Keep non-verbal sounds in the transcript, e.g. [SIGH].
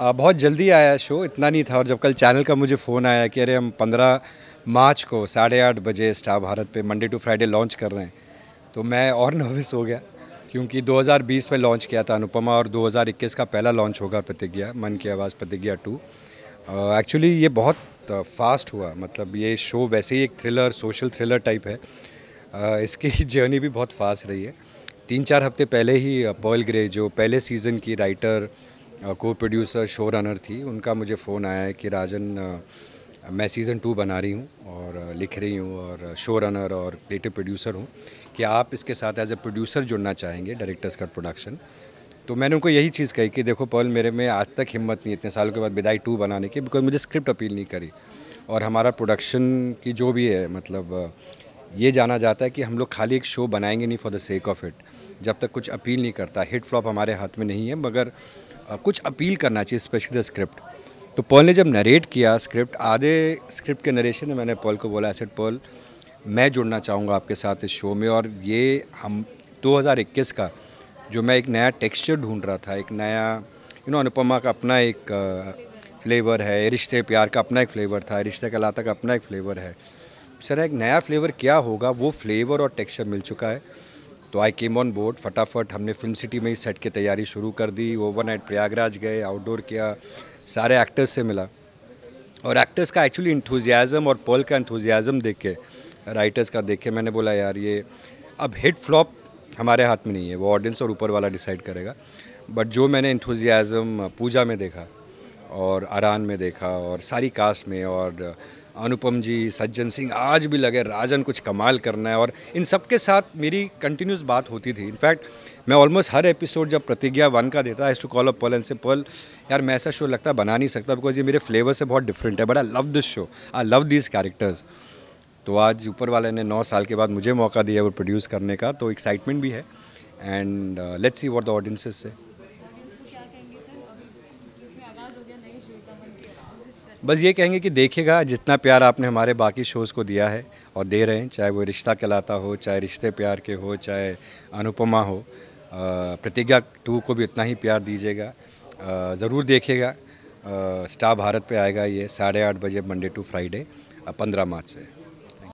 आ, बहुत जल्दी आया शो इतना नहीं था और जब कल चैनल का मुझे फ़ोन आया कि अरे हम 15 मार्च को साढ़े आठ बजे स्टार भारत पे मंडे टू फ्राइडे लॉन्च कर रहे हैं तो मैं और नर्वस हो गया क्योंकि 2020 में लॉन्च किया था अनुपमा और 2021 का पहला लॉन्च होगा प्रतिज्ञा मन की आवाज़ प्रतिज्ञा टू एक्चुअली ये बहुत फास्ट हुआ मतलब ये शो वैसे ही एक थ्रिलर सोशल थ्रिलर टाइप है इसकी जर्नी [LAUGHS] भी बहुत फास्ट रही है तीन चार हफ्ते पहले ही पर्ल ग्रे जो पहले सीज़न की राइटर को प्रोड्यूसर शो रनर थी उनका मुझे फ़ोन आया है कि राजन मैं सीज़न टू बना रही हूँ और लिख रही हूँ और शो रनर और क्रिएटिव प्रोड्यूसर हूँ कि आप इसके साथ एज ए प्रोड्यूसर जुड़ना चाहेंगे डायरेक्टर्स का प्रोडक्शन तो मैंने उनको यही चीज़ कही कि देखो पर्ल मेरे में आज तक हिम्मत नहीं इतने सालों के बाद विदाई टू बनाने की बिकॉज मुझे स्क्रिप्ट अपील नहीं करी और हमारा प्रोडक्शन की जो भी है मतलब ये जाना जाता है कि हम लोग खाली एक शो बनाएंगे नहीं for the sake of it जब तक कुछ अपील नहीं करता हिट फ्लॉप हमारे हाथ में नहीं है मगर कुछ अपील करना चाहिए स्पेशली द स्क्रिप्ट तो पॉल ने जब नरेट किया स्क्रिप्ट आधे स्क्रिप्ट के नरेशन में मैंने पॉल को बोला एसेट पॉल मैं जुड़ना चाहूँगा आपके साथ इस शो में और ये हम 2021 का जो मैं एक नया टेक्सचर ढूंढ रहा था एक नया यू नो अनुपमा का अपना एक फ्लेवर है रिश्ते प्यार का अपना एक फ्लेवर था रिश्ते का लाता का अपना एक फ्लेवर है सर एक नया फ्लेवर क्या होगा वो फ्लेवर और टेक्सचर मिल चुका है तो आई केम ऑन बोर्ड फटाफट हमने फिल्म सिटी में ही सेट की तैयारी शुरू कर दी ओवर प्रयागराज गए आउटडोर किया सारे एक्टर्स से मिला और एक्टर्स का एक्चुअली इंथुजियाज़म और पर्ल का इंथुजियाज़म देख के राइटर्स का देख के मैंने बोला यार ये अब हिट फ्लॉप हमारे हाथ में नहीं है वो ऑडियंस और ऊपर वाला डिसाइड करेगा बट जो मैंने इंथुजियाज़म पूजा में देखा और आरान में देखा और सारी कास्ट में और अनुपम जी सज्जन सिंह आज भी लगे राजन कुछ कमाल करना है और इन सब के साथ मेरी कंटिन्यूस बात होती थी इनफैक्ट मैं ऑलमोस्ट हर एपिसोड जब प्रतिज्ञा वन का देता है टू कॉल अप पल एंड से पल यार मैं ऐसा शो लगता बना नहीं सकता बिकॉज ये मेरे फ्लेवर से बहुत डिफरेंट है but I love this show I love this characters तो आज ऊपर वाले ने नौ साल के बाद मुझे मौका दिया वो प्रोड्यूस करने का तो एक्साइटमेंट भी है and let's see what the audiences से बस ये कहेंगे कि देखिएगा जितना प्यार आपने हमारे बाकी शोज़ को दिया है और दे रहे हैं चाहे वो रिश्ता कहलाता हो चाहे रिश्ते प्यार के हो चाहे अनुपमा हो प्रतिज्ञा टू को भी उतना ही प्यार दीजिएगा ज़रूर देखिएगा स्टार भारत पे आएगा ये साढ़े आठ बजे मंडे टू फ्राइडे पंद्रह मार्च से